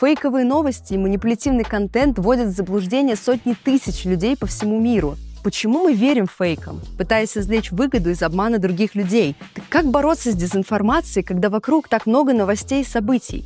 Фейковые новости и манипулятивный контент вводят в заблуждение сотни тысяч людей по всему миру. Почему мы верим фейкам, пытаясь извлечь выгоду из обмана других людей? Так как бороться с дезинформацией, когда вокруг так много новостей и событий?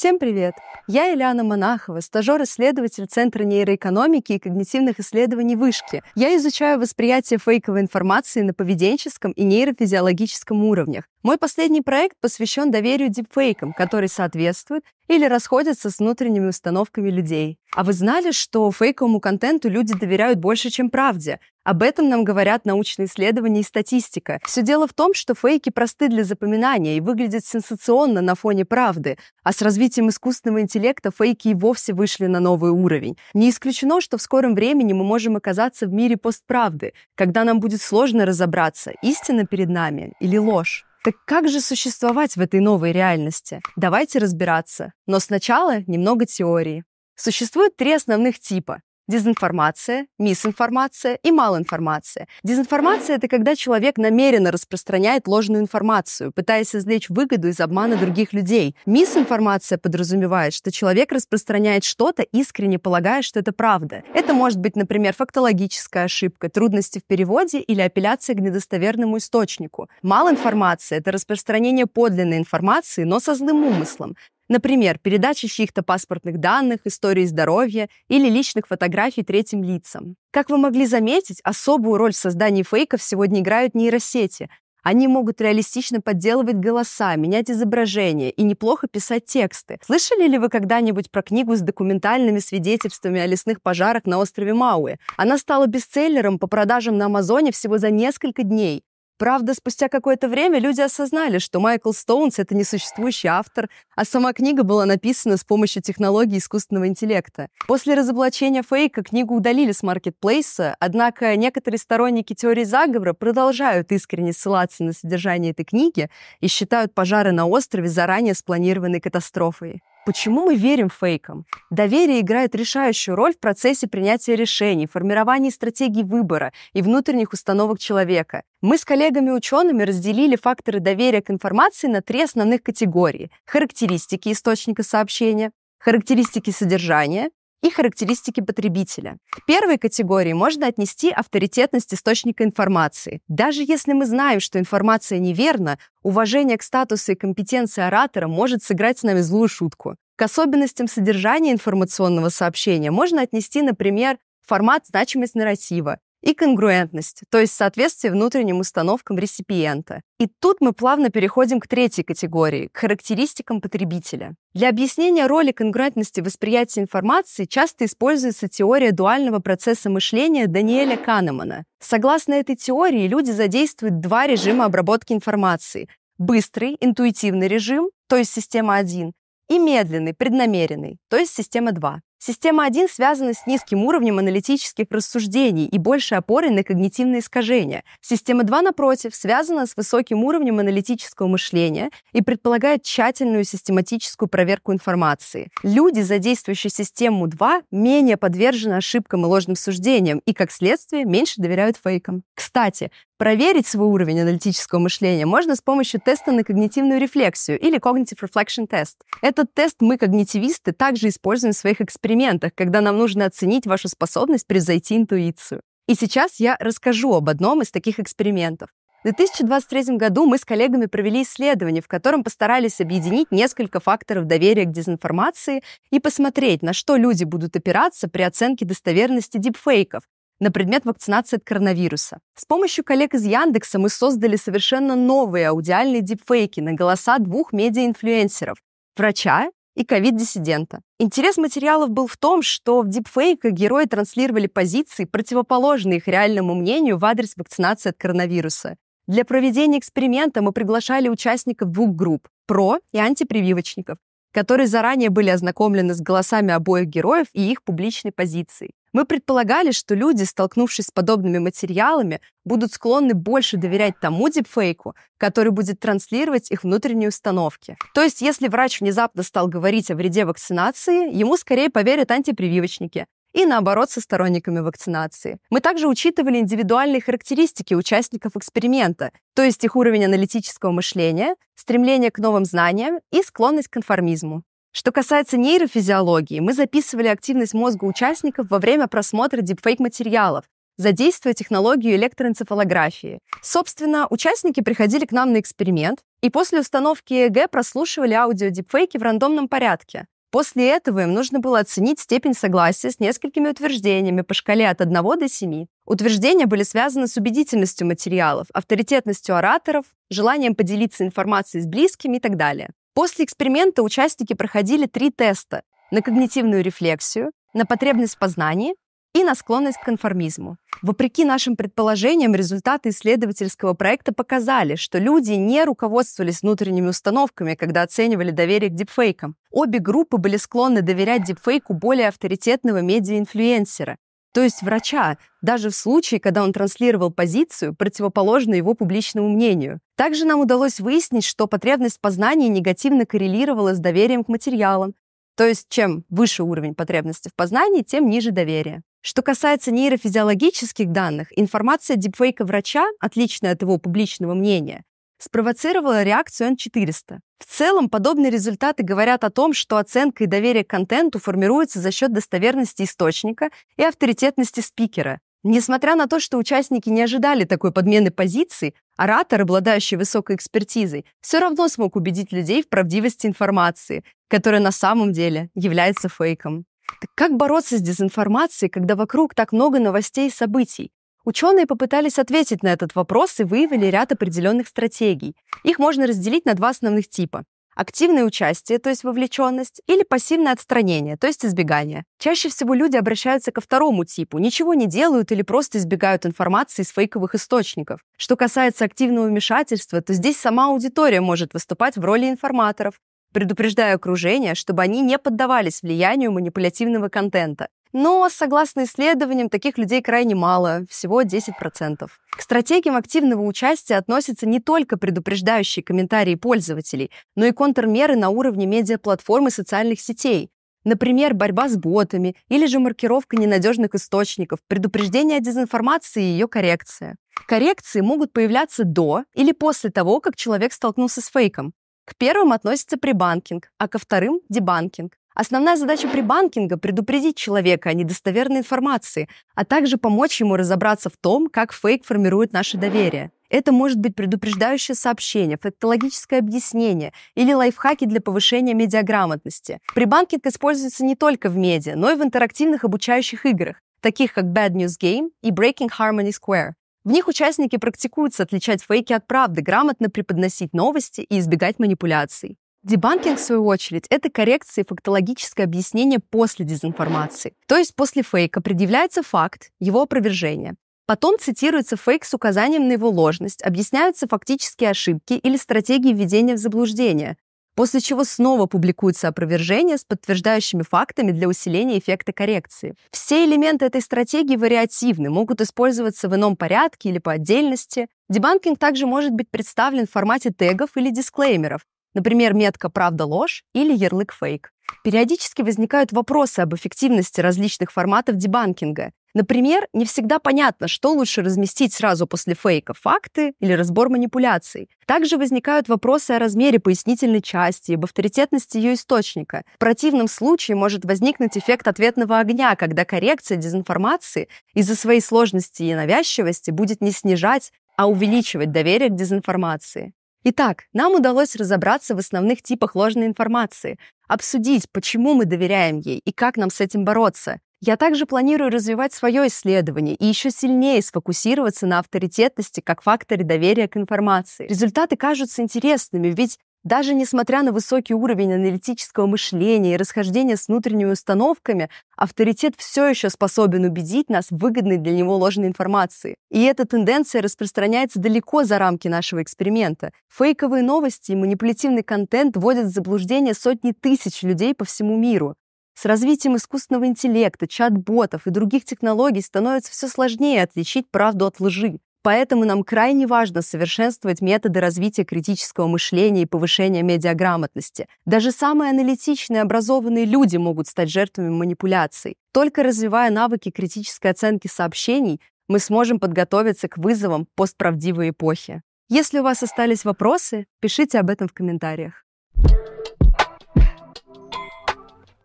Всем привет! Я Ильяна Монахова, стажер-исследователь Центра нейроэкономики и когнитивных исследований Вышки. Я изучаю восприятие фейковой информации на поведенческом и нейрофизиологическом уровнях. Мой последний проект посвящен доверию дипфейкам, который соответствует или расходятся с внутренними установками людей. А вы знали, что фейковому контенту люди доверяют больше, чем правде? Об этом нам говорят научные исследования и статистика. Все дело в том, что фейки просты для запоминания и выглядят сенсационно на фоне правды, а с развитием искусственного интеллекта фейки и вовсе вышли на новый уровень. Не исключено, что в скором времени мы можем оказаться в мире постправды, когда нам будет сложно разобраться, истина перед нами или ложь. Так как же существовать в этой новой реальности? Давайте разбираться. Но сначала немного теории. Существует три основных типа дезинформация, мисинформация и малоинформация. Дезинформация — это когда человек намеренно распространяет ложную информацию, пытаясь извлечь выгоду из обмана других людей. Мисинформация подразумевает, что человек распространяет что-то, искренне полагая, что это правда. Это может быть, например, фактологическая ошибка, трудности в переводе или апелляция к недостоверному источнику. Малоинформация — это распространение подлинной информации, но со злым умыслом. Например, передача чьих-то паспортных данных, истории здоровья или личных фотографий третьим лицам. Как вы могли заметить, особую роль в создании фейков сегодня играют нейросети. Они могут реалистично подделывать голоса, менять изображения и неплохо писать тексты. Слышали ли вы когда-нибудь про книгу с документальными свидетельствами о лесных пожарах на острове Мауи? Она стала бестселлером по продажам на Амазоне всего за несколько дней. Правда, спустя какое-то время люди осознали, что Майкл Стоунс — это несуществующий автор, а сама книга была написана с помощью технологии искусственного интеллекта. После разоблачения фейка книгу удалили с маркетплейса, однако некоторые сторонники теории заговора продолжают искренне ссылаться на содержание этой книги и считают пожары на острове заранее спланированной катастрофой. Почему мы верим фейкам? Доверие играет решающую роль в процессе принятия решений, формировании стратегий выбора и внутренних установок человека. Мы с коллегами-учеными разделили факторы доверия к информации на три основных категории. Характеристики источника сообщения, характеристики содержания и характеристики потребителя. К первой категории можно отнести авторитетность источника информации. Даже если мы знаем, что информация неверна, уважение к статусу и компетенции оратора может сыграть с нами злую шутку. К особенностям содержания информационного сообщения можно отнести, например, формат значимость нарратива, и конгруентность, то есть соответствие внутренним установкам реципиента. И тут мы плавно переходим к третьей категории, к характеристикам потребителя. Для объяснения роли конгруентности восприятия информации часто используется теория дуального процесса мышления Даниэля Канемана. Согласно этой теории, люди задействуют два режима обработки информации. Быстрый, интуитивный режим, то есть система 1, и медленный, преднамеренный, то есть система 2. Система 1 связана с низким уровнем аналитических рассуждений и большей опорой на когнитивные искажения. Система 2, напротив, связана с высоким уровнем аналитического мышления и предполагает тщательную систематическую проверку информации. Люди, задействующие систему 2, менее подвержены ошибкам и ложным суждениям и, как следствие, меньше доверяют фейкам. Кстати, проверить свой уровень аналитического мышления можно с помощью теста на когнитивную рефлексию или Cognitive Reflection Test. Этот тест мы, когнитивисты, также используем в своих экспериментах экспериментах, когда нам нужно оценить вашу способность превзойти интуицию. И сейчас я расскажу об одном из таких экспериментов. В 2023 году мы с коллегами провели исследование, в котором постарались объединить несколько факторов доверия к дезинформации и посмотреть, на что люди будут опираться при оценке достоверности дипфейков на предмет вакцинации от коронавируса. С помощью коллег из Яндекса мы создали совершенно новые аудиальные дипфейки на голоса двух медиаинфлюенсеров – врача и ковид-диссидента. Интерес материалов был в том, что в дипфейках герои транслировали позиции, противоположные их реальному мнению в адрес вакцинации от коронавируса. Для проведения эксперимента мы приглашали участников двух групп – про- и антипрививочников, которые заранее были ознакомлены с голосами обоих героев и их публичной позицией. Мы предполагали, что люди, столкнувшись с подобными материалами, будут склонны больше доверять тому дипфейку, который будет транслировать их внутренние установки. То есть, если врач внезапно стал говорить о вреде вакцинации, ему скорее поверят антипрививочники, и наоборот со сторонниками вакцинации. Мы также учитывали индивидуальные характеристики участников эксперимента, то есть их уровень аналитического мышления, стремление к новым знаниям и склонность к конформизму. Что касается нейрофизиологии, мы записывали активность мозга участников во время просмотра дипфейк-материалов, задействуя технологию электроэнцефалографии. Собственно, участники приходили к нам на эксперимент и после установки ЭГ прослушивали аудиодипфейки в рандомном порядке. После этого им нужно было оценить степень согласия с несколькими утверждениями по шкале от 1 до 7. Утверждения были связаны с убедительностью материалов, авторитетностью ораторов, желанием поделиться информацией с близкими и так далее. После эксперимента участники проходили три теста на когнитивную рефлексию, на потребность в познании и на склонность к конформизму. Вопреки нашим предположениям, результаты исследовательского проекта показали, что люди не руководствовались внутренними установками, когда оценивали доверие к дипфейкам. Обе группы были склонны доверять дипфейку более авторитетного медиа-инфлюенсера, то есть врача, даже в случае, когда он транслировал позицию, противоположную его публичному мнению. Также нам удалось выяснить, что потребность познания негативно коррелировала с доверием к материалам. То есть чем выше уровень потребности в познании, тем ниже доверие. Что касается нейрофизиологических данных, информация дипфейка врача, отличная от его публичного мнения, спровоцировала реакцию N400. В целом, подобные результаты говорят о том, что оценка и доверие к контенту формируются за счет достоверности источника и авторитетности спикера. Несмотря на то, что участники не ожидали такой подмены позиций, оратор, обладающий высокой экспертизой, все равно смог убедить людей в правдивости информации, которая на самом деле является фейком. Так как бороться с дезинформацией, когда вокруг так много новостей и событий? Ученые попытались ответить на этот вопрос и выявили ряд определенных стратегий. Их можно разделить на два основных типа. Активное участие, то есть вовлеченность, или пассивное отстранение, то есть избегание. Чаще всего люди обращаются ко второму типу, ничего не делают или просто избегают информации из фейковых источников. Что касается активного вмешательства, то здесь сама аудитория может выступать в роли информаторов, предупреждая окружение, чтобы они не поддавались влиянию манипулятивного контента. Но, согласно исследованиям, таких людей крайне мало, всего 10%. К стратегиям активного участия относятся не только предупреждающие комментарии пользователей, но и контрмеры на уровне медиаплатформ и социальных сетей. Например, борьба с ботами или же маркировка ненадежных источников, предупреждение о дезинформации и ее коррекция. Коррекции могут появляться до или после того, как человек столкнулся с фейком. К первым относится прибанкинг, а ко вторым – дебанкинг. Основная задача прибанкинга – предупредить человека о недостоверной информации, а также помочь ему разобраться в том, как фейк формирует наше доверие. Это может быть предупреждающее сообщение, фактологическое объяснение или лайфхаки для повышения медиаграмотности. Прибанкинг используется не только в медиа, но и в интерактивных обучающих играх, таких как Bad News Game и Breaking Harmony Square. В них участники практикуются отличать фейки от правды, грамотно преподносить новости и избегать манипуляций. Дебанкинг, в свою очередь, это коррекция и фактологическое объяснение после дезинформации. То есть после фейка предъявляется факт, его опровержения. Потом цитируется фейк с указанием на его ложность, объясняются фактические ошибки или стратегии введения в заблуждение, после чего снова публикуется опровержение с подтверждающими фактами для усиления эффекта коррекции. Все элементы этой стратегии вариативны, могут использоваться в ином порядке или по отдельности. Дебанкинг также может быть представлен в формате тегов или дисклеймеров, Например, метка «правда-ложь» или ярлык «фейк». Периодически возникают вопросы об эффективности различных форматов дебанкинга. Например, не всегда понятно, что лучше разместить сразу после фейка – факты или разбор манипуляций. Также возникают вопросы о размере пояснительной части и об авторитетности ее источника. В противном случае может возникнуть эффект ответного огня, когда коррекция дезинформации из-за своей сложности и навязчивости будет не снижать, а увеличивать доверие к дезинформации. Итак, нам удалось разобраться в основных типах ложной информации, обсудить, почему мы доверяем ей и как нам с этим бороться. Я также планирую развивать свое исследование и еще сильнее сфокусироваться на авторитетности как факторе доверия к информации. Результаты кажутся интересными, ведь даже несмотря на высокий уровень аналитического мышления и расхождение с внутренними установками, авторитет все еще способен убедить нас в выгодной для него ложной информации. И эта тенденция распространяется далеко за рамки нашего эксперимента. Фейковые новости и манипулятивный контент вводят в заблуждение сотни тысяч людей по всему миру. С развитием искусственного интеллекта, чат-ботов и других технологий становится все сложнее отличить правду от лжи. Поэтому нам крайне важно совершенствовать методы развития критического мышления и повышения медиаграмотности. Даже самые аналитичные, образованные люди могут стать жертвами манипуляций. Только развивая навыки критической оценки сообщений, мы сможем подготовиться к вызовам постправдивой эпохи. Если у вас остались вопросы, пишите об этом в комментариях.